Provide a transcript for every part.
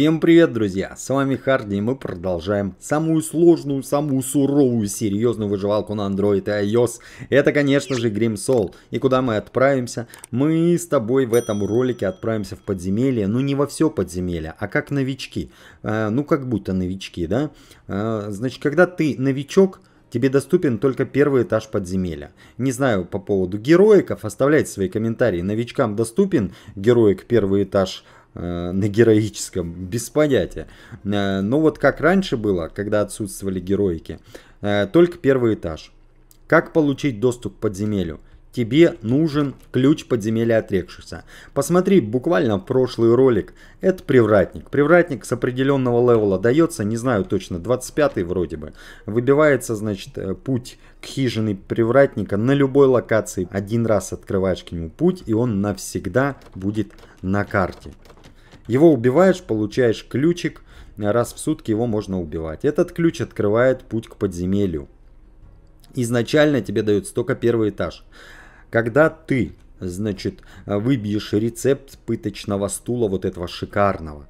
Всем привет, друзья! С вами Харди, и мы продолжаем самую сложную, самую суровую, серьезную выживалку на Android и iOS. Это, конечно же, Grim Soul. И куда мы отправимся? Мы с тобой в этом ролике отправимся в подземелье, ну не во все подземелье, а как новички. Э, ну, как будто новички, да? Э, значит, когда ты новичок, Тебе доступен только первый этаж подземелья. Не знаю по поводу героиков, оставляйте свои комментарии. Новичкам доступен героик первый этаж подземелья Э, на героическом, без понятия. Э, но вот как раньше было, когда отсутствовали героики, э, только первый этаж. Как получить доступ к подземелью? Тебе нужен ключ подземелья отрекшихся. Посмотри буквально прошлый ролик. Это привратник. Привратник с определенного левела дается, не знаю точно, 25 вроде бы. Выбивается, значит, путь к хижине привратника на любой локации. Один раз открываешь к нему путь, и он навсегда будет на карте. Его убиваешь, получаешь ключик, раз в сутки его можно убивать. Этот ключ открывает путь к подземелью. Изначально тебе дают только первый этаж. Когда ты, значит, выбьешь рецепт пыточного стула, вот этого шикарного,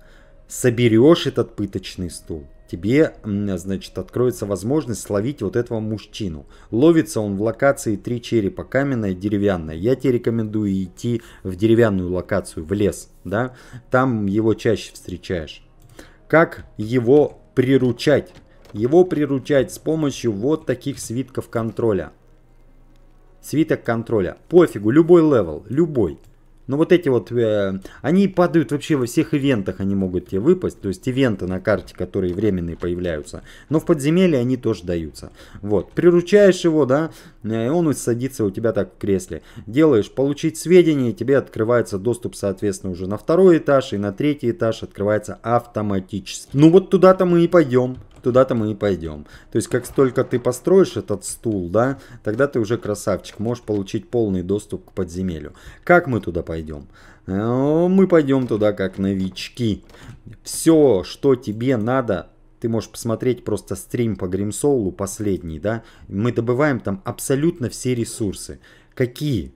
соберешь этот пыточный стул – тебе, значит, откроется возможность словить вот этого мужчину. Ловится он в локации три черепа, каменная, деревянная. Я тебе рекомендую идти в деревянную локацию, в лес, да, там его чаще встречаешь. Как его приручать? Его приручать с помощью вот таких свитков контроля. Свиток контроля. Пофигу, любой левел, любой. Но ну, вот эти вот, э, они падают вообще во всех ивентах, они могут тебе выпасть. То есть ивенты на карте, которые временные появляются. Но в подземелье они тоже даются. Вот, приручаешь его, да, э, и он садится у тебя так в кресле. Делаешь получить сведения, тебе открывается доступ, соответственно, уже на второй этаж и на третий этаж открывается автоматически. Ну вот туда-то мы и пойдем туда-то мы и пойдем. То есть, как только ты построишь этот стул, да, тогда ты уже красавчик, можешь получить полный доступ к подземелью. Как мы туда пойдем? Э, мы пойдем туда как новички. Все, что тебе надо, ты можешь посмотреть просто стрим по Гримсоулу последний, да? Мы добываем там абсолютно все ресурсы. Какие?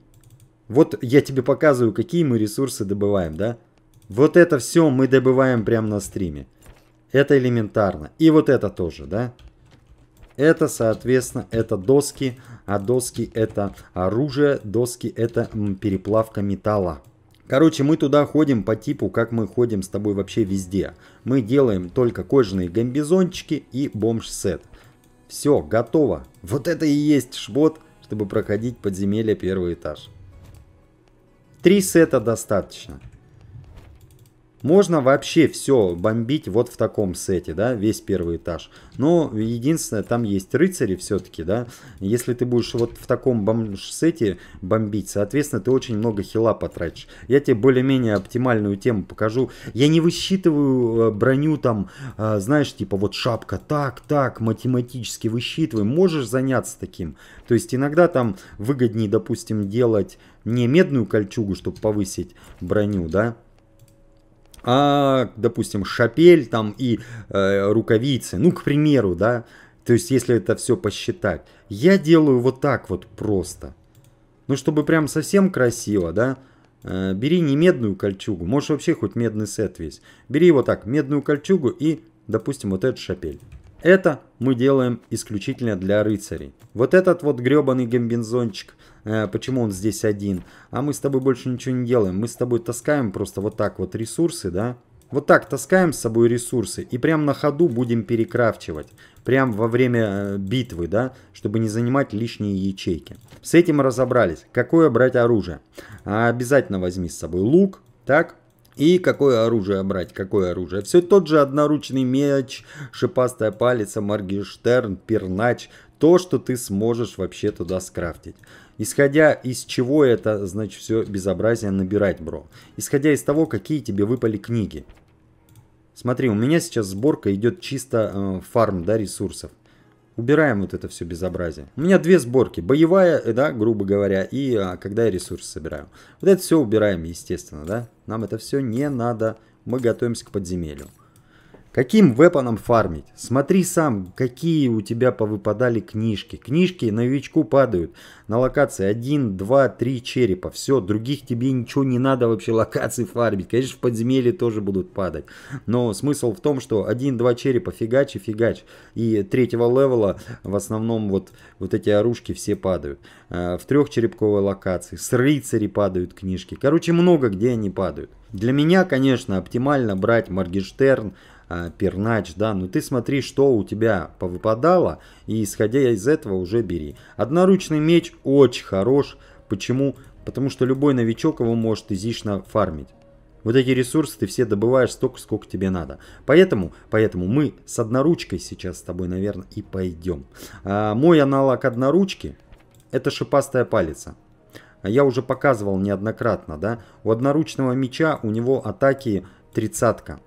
Вот я тебе показываю, какие мы ресурсы добываем, да? Вот это все мы добываем прямо на стриме. Это элементарно. И вот это тоже, да? Это, соответственно, это доски, а доски это оружие, доски это переплавка металла. Короче, мы туда ходим по типу, как мы ходим с тобой вообще везде. Мы делаем только кожаные гамбизончики и бомж-сет. Все, готово. Вот это и есть швот, чтобы проходить подземелье первый этаж. Три сета достаточно. Можно вообще все бомбить вот в таком сете, да, весь первый этаж. Но единственное, там есть рыцари все-таки, да. Если ты будешь вот в таком бомж-сете бомбить, соответственно, ты очень много хила потратишь. Я тебе более-менее оптимальную тему покажу. Я не высчитываю э, броню там, э, знаешь, типа вот шапка так, так, математически высчитываю. Можешь заняться таким. То есть иногда там выгоднее, допустим, делать не медную кольчугу, чтобы повысить броню, да, а, допустим, шапель там и э, рукавицы, ну, к примеру, да, то есть если это все посчитать. Я делаю вот так вот просто. Ну, чтобы прям совсем красиво, да, э, бери не медную кольчугу, можешь вообще хоть медный сет весь. Бери вот так, медную кольчугу и, допустим, вот этот шапель. Это мы делаем исключительно для рыцарей. Вот этот вот гребаный гамбинзончик, э, почему он здесь один? А мы с тобой больше ничего не делаем. Мы с тобой таскаем просто вот так вот ресурсы, да? Вот так таскаем с собой ресурсы и прям на ходу будем перекрафчивать. Прям во время э, битвы, да, чтобы не занимать лишние ячейки. С этим разобрались. Какое брать оружие? А обязательно возьми с собой лук, так? И какое оружие брать, какое оружие? Все тот же одноручный меч, шипастая палец, Маргиштерн, пернач. То, что ты сможешь вообще туда скрафтить. Исходя из чего это, значит, все безобразие набирать, бро. Исходя из того, какие тебе выпали книги. Смотри, у меня сейчас сборка идет чисто э, фарм, да, ресурсов. Убираем вот это все безобразие. У меня две сборки. Боевая, да, грубо говоря, и а, когда я ресурсы собираю. Вот это все убираем, естественно, да. Нам это все не надо. Мы готовимся к подземелью. Каким вепоном фармить? Смотри сам, какие у тебя повыпадали книжки. Книжки новичку падают на локации 1, 2, 3 черепа. Все, других тебе ничего не надо вообще локации фармить. Конечно, в подземелье тоже будут падать. Но смысл в том, что 1-2 черепа фигач и фигач. И третьего левела в основном вот, вот эти оружки все падают. Э, в трехчерепковой локации. С рыцарей падают книжки. Короче, много где они падают. Для меня, конечно, оптимально брать Моргенштерн, э, пернач, да, но ну ты смотри, что у тебя повыпадало, и исходя из этого уже бери. Одноручный меч очень хорош, почему? Потому что любой новичок его может изично фармить. Вот эти ресурсы ты все добываешь столько, сколько тебе надо. Поэтому, поэтому мы с одноручкой сейчас с тобой, наверное, и пойдем. А, мой аналог одноручки это шипастая палица. Я уже показывал неоднократно, да? У одноручного меча у него атаки тридцатка.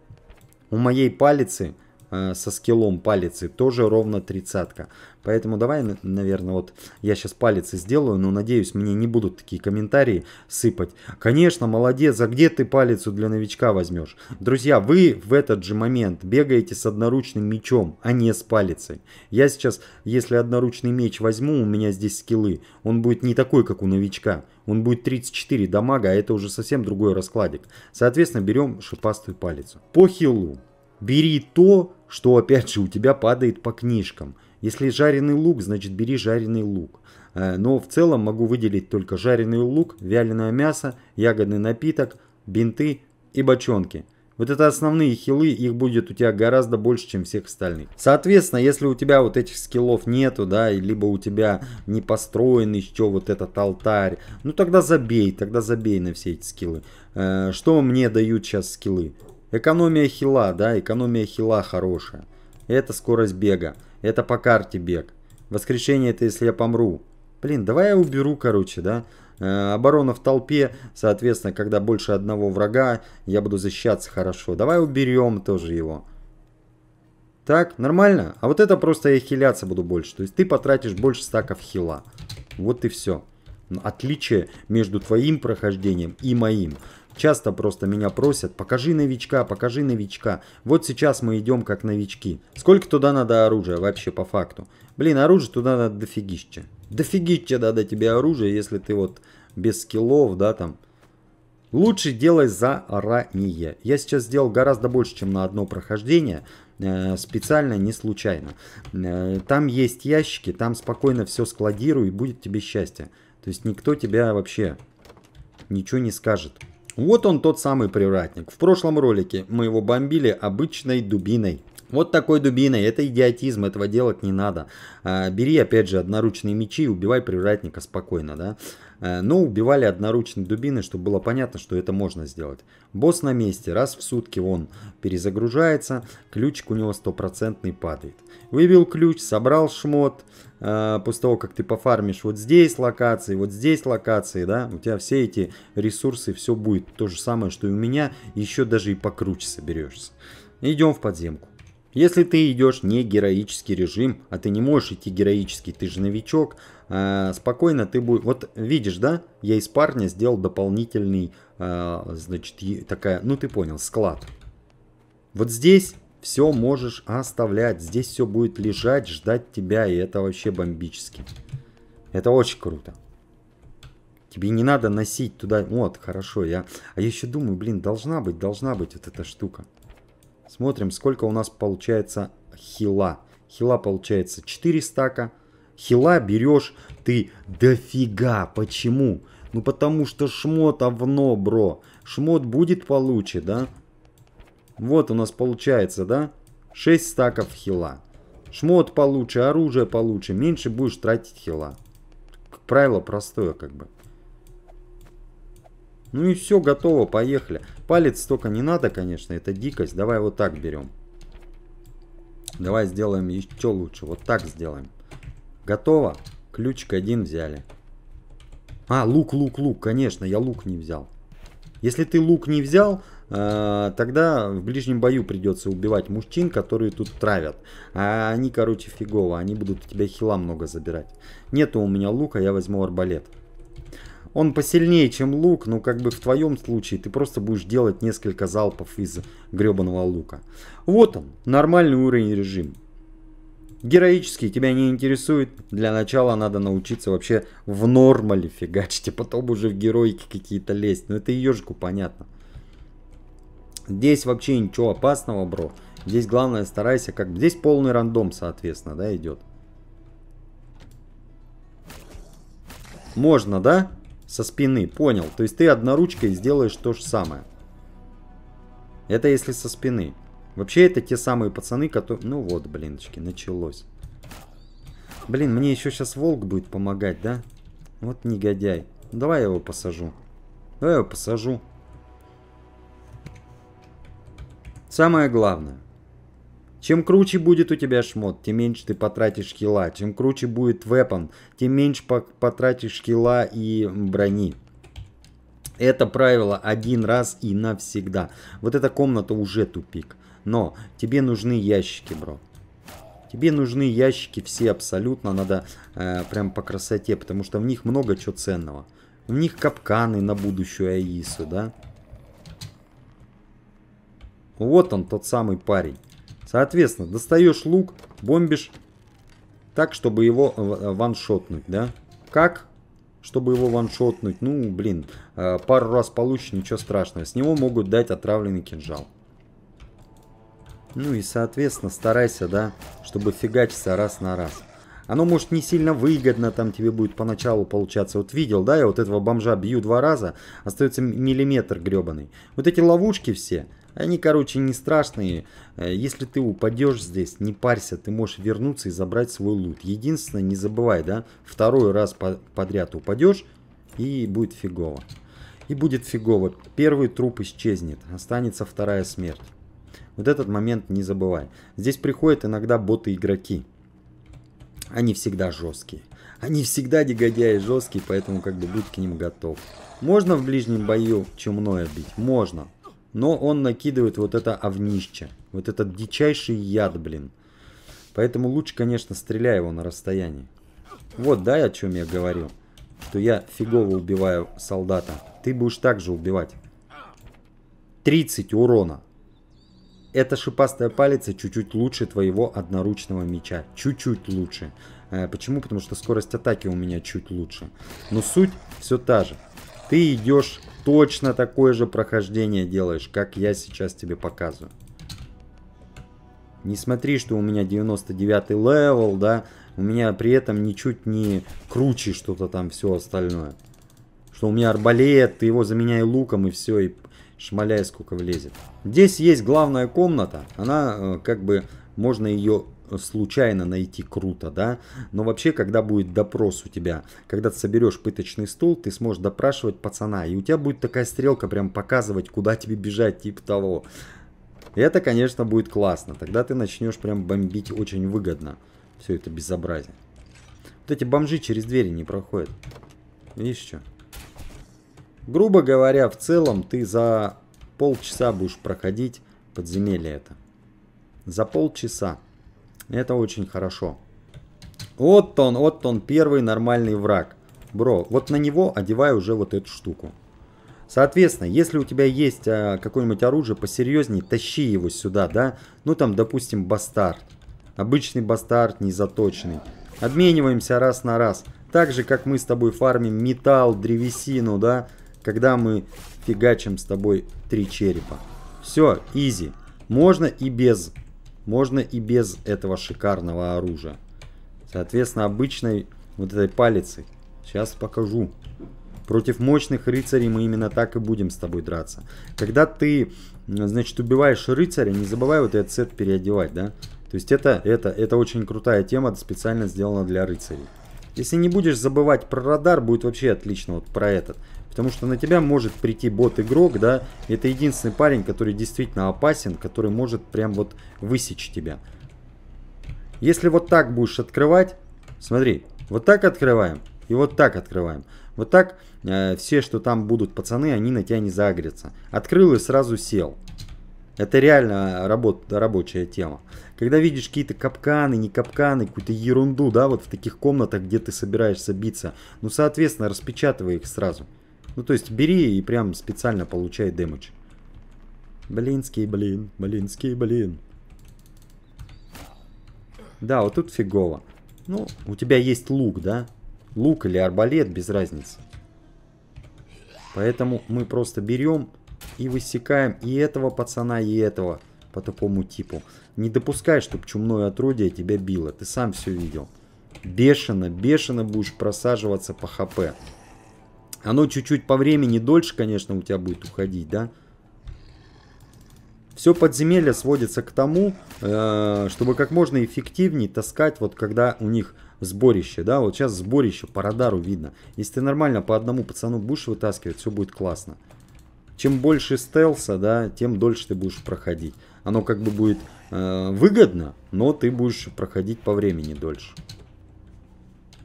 У моей палицы Э, со скиллом палицы тоже ровно тридцатка. Поэтому давай, наверное, вот я сейчас палец сделаю, но надеюсь, мне не будут такие комментарии сыпать. Конечно, молодец, а где ты палицу для новичка возьмешь? Друзья, вы в этот же момент бегаете с одноручным мечом, а не с палицей. Я сейчас, если одноручный меч возьму, у меня здесь скиллы, он будет не такой, как у новичка. Он будет 34 дамага, а это уже совсем другой раскладик. Соответственно, берем шипастую палицу. По хилу. Бери то, что опять же у тебя падает по книжкам. Если жареный лук, значит бери жареный лук. Э, но в целом могу выделить только жареный лук, вяленое мясо, ягодный напиток, бинты и бочонки. Вот это основные хилы, их будет у тебя гораздо больше, чем всех остальных. Соответственно, если у тебя вот этих скиллов нету, да, либо у тебя не построен еще вот этот алтарь, ну тогда забей, тогда забей на все эти скиллы. Э, что мне дают сейчас скиллы? Экономия хила, да, экономия хила хорошая. Это скорость бега. Это по карте бег. Воскрешение это если я помру. Блин, давай я уберу, короче, да. Э, оборона в толпе, соответственно, когда больше одного врага, я буду защищаться хорошо. Давай уберем тоже его. Так, нормально? А вот это просто я хиляться буду больше. То есть ты потратишь больше стаков хила. Вот и все. Отличие между твоим прохождением и моим. Часто просто меня просят, покажи новичка, покажи новичка. Вот сейчас мы идем как новички. Сколько туда надо оружия вообще по факту? Блин, оружие туда надо дофигища. Дофигища надо тебе оружие, если ты вот без скиллов, да, там. Лучше делай заранее. Я сейчас сделал гораздо больше, чем на одно прохождение. Э, специально, не случайно. Э, там есть ящики, там спокойно все складируй, и будет тебе счастье. То есть никто тебя вообще ничего не скажет. Вот он тот самый привратник. В прошлом ролике мы его бомбили обычной дубиной. Вот такой дубиной. Это идиотизм, этого делать не надо. А, бери, опять же, одноручные мечи и убивай привратника спокойно, да. Э, но убивали одноручные дубины, чтобы было понятно, что это можно сделать. Босс на месте, раз в сутки он перезагружается, ключик у него стопроцентный падает. Выбил ключ, собрал шмот, э, после того, как ты пофармишь вот здесь локации, вот здесь локации, да, у тебя все эти ресурсы, все будет то же самое, что и у меня, еще даже и покруче соберешься. Идем в подземку. Если ты идешь не героический режим, а ты не можешь идти героический, ты же новичок, э, спокойно ты будешь... Вот видишь, да? Я из парня сделал дополнительный, э, значит, такая... Ну, ты понял, склад. Вот здесь все можешь оставлять. Здесь все будет лежать, ждать тебя, и это вообще бомбически. Это очень круто. Тебе не надо носить туда... Вот, хорошо, я... А я еще думаю, блин, должна быть, должна быть вот эта штука. Смотрим, сколько у нас получается хила. Хила получается 4 стака. Хила берешь ты дофига. Почему? Ну потому что шмот овно, бро. Шмот будет получше, да? Вот у нас получается, да? 6 стаков хила. Шмот получше, оружие получше. Меньше будешь тратить хила. Как правило простое, как бы. Ну и все, готово, поехали. Палец столько не надо, конечно, это дикость. Давай вот так берем. Давай сделаем еще лучше. Вот так сделаем. Готово. Ключик один взяли. А, лук, лук, лук. Конечно, я лук не взял. Если ты лук не взял, э, тогда в ближнем бою придется убивать мужчин, которые тут травят. А они, короче, фигово. Они будут у тебя хила много забирать. Нету у меня лука, я возьму арбалет. Он посильнее, чем лук, но как бы в твоем случае ты просто будешь делать несколько залпов из гребаного лука. Вот он, нормальный уровень режим. Героический тебя не интересует. Для начала надо научиться вообще в нормале фигачить, а потом уже в героики какие-то лезть. Но ну, это ежику понятно. Здесь вообще ничего опасного, бро. Здесь главное старайся как... бы Здесь полный рандом, соответственно, да, идет. Можно, да? Со спины, понял. То есть ты одноручкой сделаешь то же самое. Это если со спины. Вообще это те самые пацаны, которые... Ну вот, блиночки, началось. Блин, мне еще сейчас волк будет помогать, да? Вот негодяй. Давай я его посажу. Давай я его посажу. Самое главное. Чем круче будет у тебя шмот, тем меньше ты потратишь хила. Чем круче будет вепон, тем меньше потратишь хила и брони. Это правило один раз и навсегда. Вот эта комната уже тупик. Но тебе нужны ящики, бро. Тебе нужны ящики все абсолютно. Надо э, прям по красоте, потому что в них много чего ценного. В них капканы на будущую Аису, да? Вот он, тот самый парень. Соответственно, достаешь лук, бомбишь так, чтобы его э, ваншотнуть, да? Как? Чтобы его ваншотнуть, ну, блин, э, пару раз получишь, ничего страшного. С него могут дать отравленный кинжал. Ну и, соответственно, старайся, да, чтобы фигачиться раз на раз. Оно может не сильно выгодно там тебе будет поначалу получаться. Вот видел, да, я вот этого бомжа бью два раза, остается миллиметр гребаный. Вот эти ловушки все, они, короче, не страшные. Э, если ты упадешь здесь, не парься, ты можешь вернуться и забрать свой лут. Единственное, не забывай, да, второй раз подряд упадешь, и будет фигово. И будет фигово. Первый труп исчезнет, останется вторая смерть. Вот этот момент не забывай. Здесь приходят иногда боты-игроки. Они всегда жесткие. Они всегда негодяи жесткие, поэтому как бы будь к ним готов. Можно в ближнем бою чумное бить? Можно. Но он накидывает вот это овнище. Вот этот дичайший яд, блин. Поэтому лучше, конечно, стреляй его на расстоянии. Вот, да, о чем я говорил. Что я фигово убиваю солдата. Ты будешь также убивать. 30 урона. Эта шипастая палица чуть-чуть лучше твоего одноручного меча. Чуть-чуть лучше. Э, почему? Потому что скорость атаки у меня чуть лучше. Но суть все та же. Ты идешь точно такое же прохождение делаешь, как я сейчас тебе показываю. Не смотри, что у меня 99 левел, да. У меня при этом ничуть не круче что-то там все остальное. Что у меня арбалет, ты его заменяй луком и все, и шмаляй сколько влезет. Здесь есть главная комната. Она э, как бы, можно ее случайно найти круто, да, но вообще, когда будет допрос у тебя, когда ты соберешь пыточный стул, ты сможешь допрашивать пацана, и у тебя будет такая стрелка прям показывать, куда тебе бежать, типа того. Это, конечно, будет классно, тогда ты начнешь прям бомбить очень выгодно все это безобразие. Вот эти бомжи через двери не проходят. Видишь что? Грубо говоря, в целом ты за полчаса будешь проходить подземелье это. За полчаса. Это очень хорошо. Вот он, вот он, первый нормальный враг. Бро, вот на него одевай уже вот эту штуку. Соответственно, если у тебя есть а, какое-нибудь оружие посерьезнее, тащи его сюда, да? Ну там, допустим, бастард. Обычный бастард, незаточенный. Обмениваемся раз на раз. Так же, как мы с тобой фармим металл, древесину, да? Когда мы фигачим с тобой три черепа. Все, изи. Можно и без можно и без этого шикарного оружия. Соответственно, обычной вот этой палицей. Сейчас покажу. Против мощных рыцарей мы именно так и будем с тобой драться. Когда ты, значит, убиваешь рыцаря, не забывай вот этот сет переодевать, да? То есть это, это, это очень крутая тема, специально сделана для рыцарей. Если не будешь забывать про радар, будет вообще отлично вот про этот. Потому что на тебя может прийти бот-игрок, да, это единственный парень, который действительно опасен, который может прям вот высечь тебя. Если вот так будешь открывать, смотри, вот так открываем и вот так открываем. Вот так э, все, что там будут пацаны, они на тебя не загрятся. Открыл и сразу сел. Это реально работа, рабочая тема. Когда видишь какие-то капканы, не капканы, какую-то ерунду, да, вот в таких комнатах, где ты собираешься биться, ну, соответственно, распечатывай их сразу. Ну, то есть, бери и прям специально получай дэмэдж. Блинский, блин, блинский, блин. Да, вот тут фигово. Ну, у тебя есть лук, да? Лук или арбалет, без разницы. Поэтому мы просто берем и высекаем и этого пацана, и этого по такому типу. Не допускай, чтобы чумное отродье тебя било. Ты сам все видел. Бешено, бешено будешь просаживаться по хп. Оно чуть-чуть по времени дольше, конечно, у тебя будет уходить, да? Все подземелье сводится к тому, э, чтобы как можно эффективнее таскать, вот когда у них сборище, да? Вот сейчас сборище по радару видно. Если ты нормально по одному пацану будешь вытаскивать, все будет классно чем больше стелса, да, тем дольше ты будешь проходить. Оно как бы будет э, выгодно, но ты будешь проходить по времени дольше.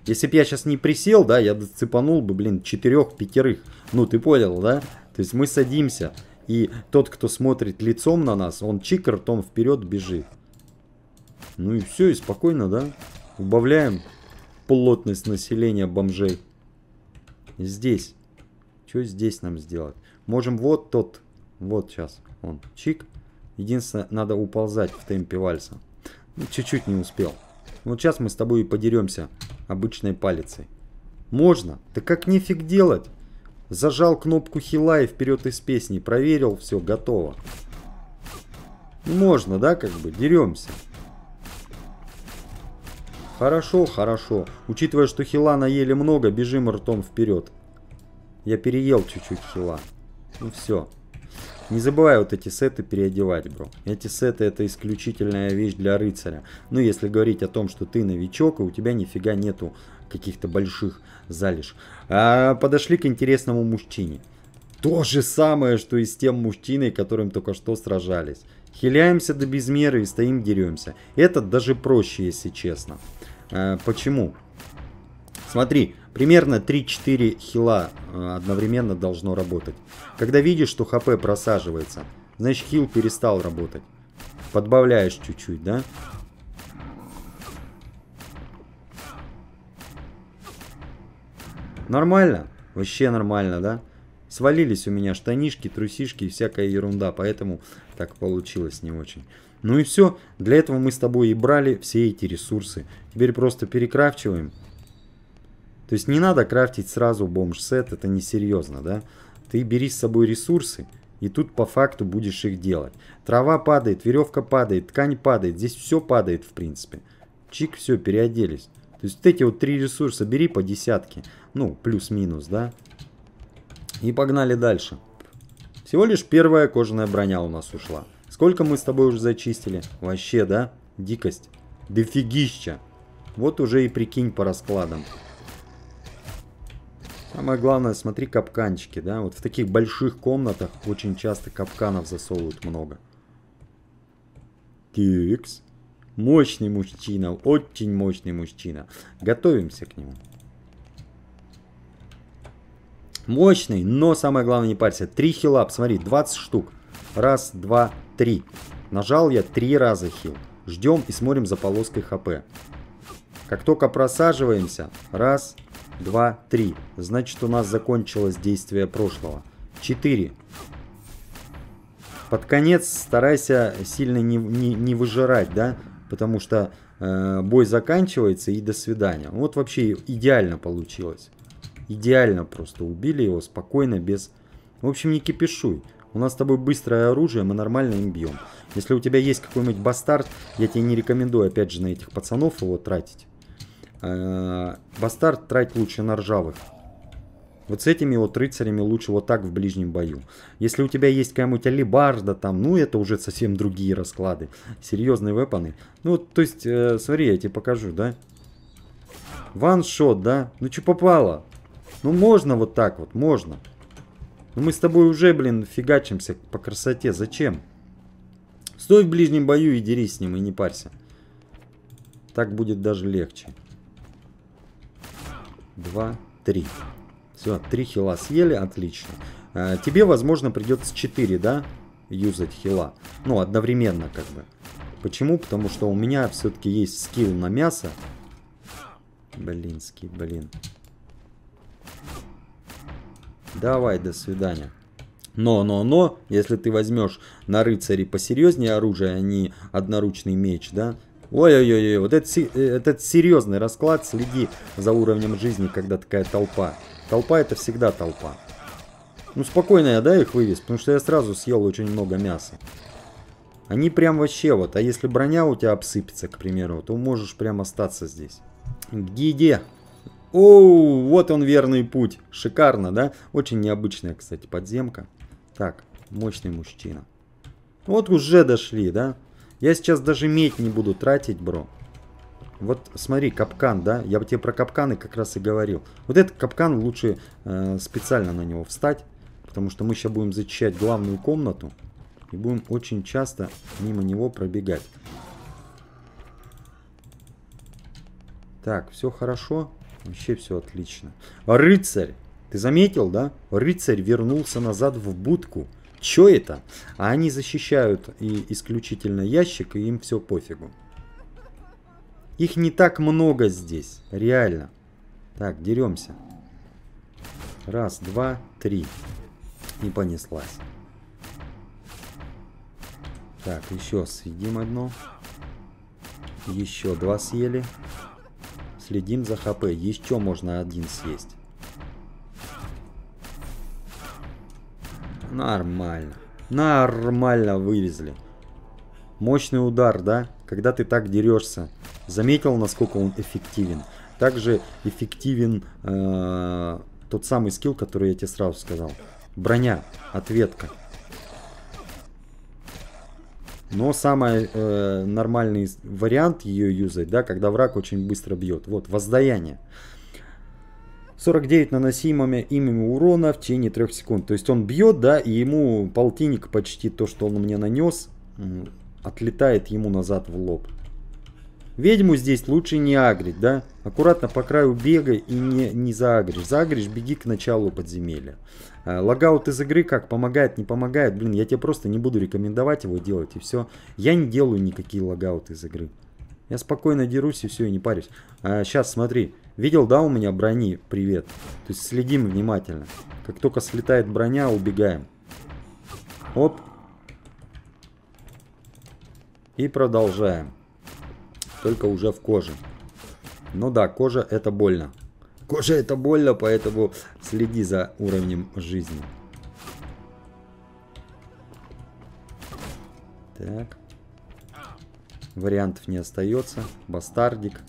Если бы я сейчас не присел, да, я цепанул бы, блин, четырех-пятерых. Ну, ты понял, да? То есть мы садимся, и тот, кто смотрит лицом на нас, он чик ртом вперед бежит. Ну и все, и спокойно, да? Убавляем плотность населения бомжей. Здесь. Что здесь нам сделать? Можем вот тот, вот сейчас, он, чик. Единственное, надо уползать в темпе вальса. Ну, чуть-чуть не успел. Вот сейчас мы с тобой и подеремся обычной палицей. Можно? Да как нефиг делать? Зажал кнопку хила и вперед из песни. Проверил, все, готово. Можно, да, как бы? Деремся. Хорошо, хорошо. Учитывая, что хила наели много, бежим ртом вперед. Я переел чуть-чуть хила. -чуть ну все. Не забывай вот эти сеты переодевать, бро. Эти сеты это исключительная вещь для рыцаря. Ну, если говорить о том, что ты новичок, и у тебя нифига нету каких-то больших залеж. А, подошли к интересному мужчине. То же самое, что и с тем мужчиной, которым только что сражались. Хиляемся до безмеры и стоим деремся. Этот даже проще, если честно. А, почему? Смотри, Примерно 3-4 хила э, одновременно должно работать. Когда видишь, что хп просаживается, значит хил перестал работать. Подбавляешь чуть-чуть, да? Нормально? Вообще нормально, да? Свалились у меня штанишки, трусишки и всякая ерунда, поэтому так получилось не очень. Ну и все, для этого мы с тобой и брали все эти ресурсы. Теперь просто перекрафчиваем то есть не надо крафтить сразу бомж-сет, это несерьезно, да? Ты бери с собой ресурсы, и тут по факту будешь их делать. Трава падает, веревка падает, ткань падает, здесь все падает в принципе. Чик, все, переоделись. То есть вот эти вот три ресурса бери по десятке. Ну, плюс-минус, да? И погнали дальше. Всего лишь первая кожаная броня у нас ушла. Сколько мы с тобой уже зачистили? Вообще, да? Дикость. Дофигища. Вот уже и прикинь по раскладам. Самое главное, смотри капканчики, да. Вот в таких больших комнатах очень часто капканов засовывают много. Тикс. Мощный мужчина, очень мощный мужчина. Готовимся к нему. Мощный, но самое главное не парься. Три хила, смотри, 20 штук. Раз, два, три. Нажал я три раза хил. Ждем и смотрим за полоской хп. Как только просаживаемся, раз, 2, 3. Значит, у нас закончилось действие прошлого. 4. Под конец старайся сильно не, не, не выжирать, да? Потому что э, бой заканчивается и до свидания. Вот вообще идеально получилось. Идеально просто убили его спокойно, без... В общем, не кипишуй. У нас с тобой быстрое оружие, мы нормально им бьем. Если у тебя есть какой-нибудь бастард, я тебе не рекомендую, опять же, на этих пацанов его тратить. Э, бастард тратить лучше на ржавых. Вот с этими вот рыцарями лучше вот так в ближнем бою. Если у тебя есть какая-нибудь алибарда там, ну это уже совсем другие расклады. Серьезные вепаны. Ну, то есть, э, смотри, я тебе покажу, да? Ваншот, да? Ну, что попало? Ну, можно вот так вот, можно. Но ну, мы с тобой уже, блин, фигачимся по красоте. Зачем? Стой в ближнем бою и дерись с ним, и не парься. Так будет даже легче два, три. Все, три хила съели, отлично. А, тебе, возможно, придется 4, да, юзать хила. Ну, одновременно как бы. Почему? Потому что у меня все-таки есть скилл на мясо. блинский блин. Давай, до свидания. Но, но, но, если ты возьмешь на рыцаре посерьезнее оружие, а не одноручный меч, да, Ой-ой-ой, вот это, э, этот серьезный расклад, следи за уровнем жизни, когда такая толпа. Толпа это всегда толпа. Ну спокойно я, да, их вывез, потому что я сразу съел очень много мяса. Они прям вообще вот, а если броня у тебя обсыпется, к примеру, то можешь прям остаться здесь. Гиде. Оу, вот он верный путь. Шикарно, да? Очень необычная, кстати, подземка. Так, мощный мужчина. Вот уже дошли, да? Я сейчас даже медь не буду тратить, бро. Вот смотри, капкан, да? Я бы тебе про капканы как раз и говорил. Вот этот капкан лучше э, специально на него встать. Потому что мы сейчас будем зачищать главную комнату. И будем очень часто мимо него пробегать. Так, все хорошо. Вообще все отлично. Рыцарь! Ты заметил, да? Рыцарь вернулся назад в будку. Чё это? А они защищают и исключительно ящик, и им все пофигу. Их не так много здесь, реально. Так, деремся. Раз, два, три. И понеслась. Так, еще съедим одно. Еще два съели. Следим за хп. Еще можно один съесть. Нормально. Нормально вывезли. Мощный удар, да? Когда ты так дерешься. Заметил, насколько он эффективен. Также эффективен э, тот самый скилл, который я тебе сразу сказал. Броня, ответка. Но самый э, нормальный вариант ее юзать, да, когда враг очень быстро бьет. Вот, воздаяние. 49 наносимыми имени урона в течение 3 секунд. То есть он бьет, да, и ему полтинник почти то, что он мне нанес, отлетает ему назад в лоб. Ведьму здесь лучше не агрить, да? Аккуратно по краю бегай и не, не заагришь. Заагришь, беги к началу подземелья. А, логаут из игры как? Помогает, не помогает? Блин, я тебе просто не буду рекомендовать его делать и все. Я не делаю никакие логауты из игры. Я спокойно дерусь и все, и не парюсь. А, сейчас, смотри. Видел, да, у меня брони? Привет. То есть следим внимательно. Как только слетает броня, убегаем. Оп. И продолжаем. Только уже в коже. Ну да, кожа это больно. Кожа это больно, поэтому следи за уровнем жизни. Так. Вариантов не остается. Бастардик.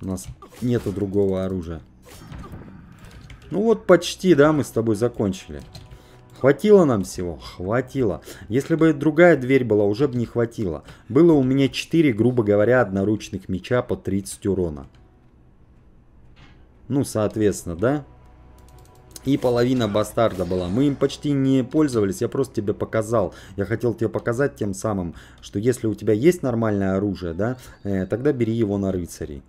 У нас нету другого оружия. Ну вот почти, да, мы с тобой закончили. Хватило нам всего? Хватило. Если бы другая дверь была, уже бы не хватило. Было у меня 4, грубо говоря, одноручных меча по 30 урона. Ну, соответственно, да? И половина бастарда была. Мы им почти не пользовались, я просто тебе показал. Я хотел тебе показать тем самым, что если у тебя есть нормальное оружие, да, э, тогда бери его на рыцарей.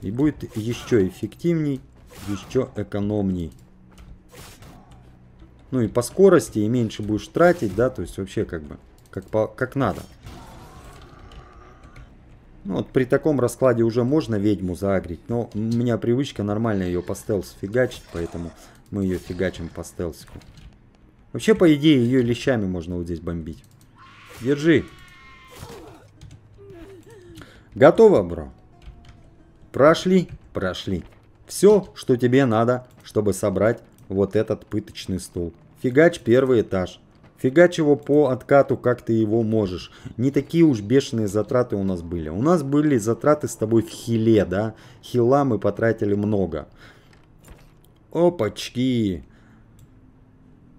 И будет еще эффективней, еще экономней. Ну и по скорости, и меньше будешь тратить, да, то есть вообще как бы, как, по, как надо. Ну, вот при таком раскладе уже можно ведьму заагрить, но у меня привычка нормально ее по стелсу фигачить, поэтому мы ее фигачим по стелсику. Вообще, по идее, ее лещами можно вот здесь бомбить. Держи. Готово, бро? Прошли, прошли. Все, что тебе надо, чтобы собрать вот этот пыточный стул. Фигач первый этаж. Фигач его по откату, как ты его можешь. Не такие уж бешеные затраты у нас были. У нас были затраты с тобой в хиле, да? Хила мы потратили много. Опачки!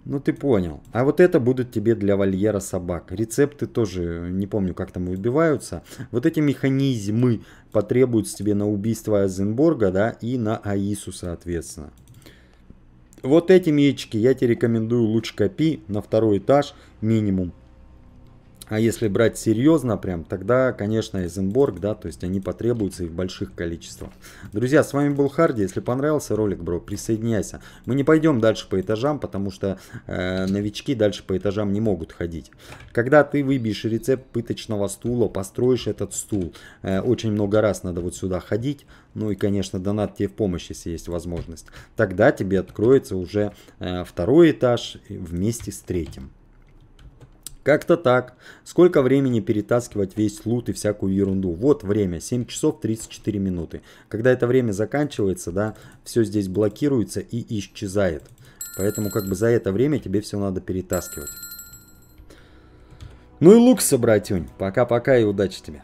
Ну ты понял. А вот это будут тебе для вольера собак. Рецепты тоже, не помню, как там выбиваются. Вот эти механизмы потребуются тебе на убийство Айзенборга, да, и на Аису, соответственно. Вот эти маячки я тебе рекомендую лучше копи на второй этаж минимум. А если брать серьезно прям, тогда, конечно, Эйзенборг, да, то есть они потребуются и в больших количествах. Друзья, с вами был Харди. Если понравился ролик, бро, присоединяйся. Мы не пойдем дальше по этажам, потому что э, новички дальше по этажам не могут ходить. Когда ты выбьешь рецепт пыточного стула, построишь этот стул, э, очень много раз надо вот сюда ходить, ну и, конечно, донат тебе в помощь, если есть возможность. Тогда тебе откроется уже э, второй этаж э, вместе с третьим. Как-то так. Сколько времени перетаскивать весь лут и всякую ерунду? Вот время, 7 часов 34 минуты. Когда это время заканчивается, да, все здесь блокируется и исчезает. Поэтому как бы за это время тебе все надо перетаскивать. Ну и лук собратюнь. Пока-пока и удачи тебе.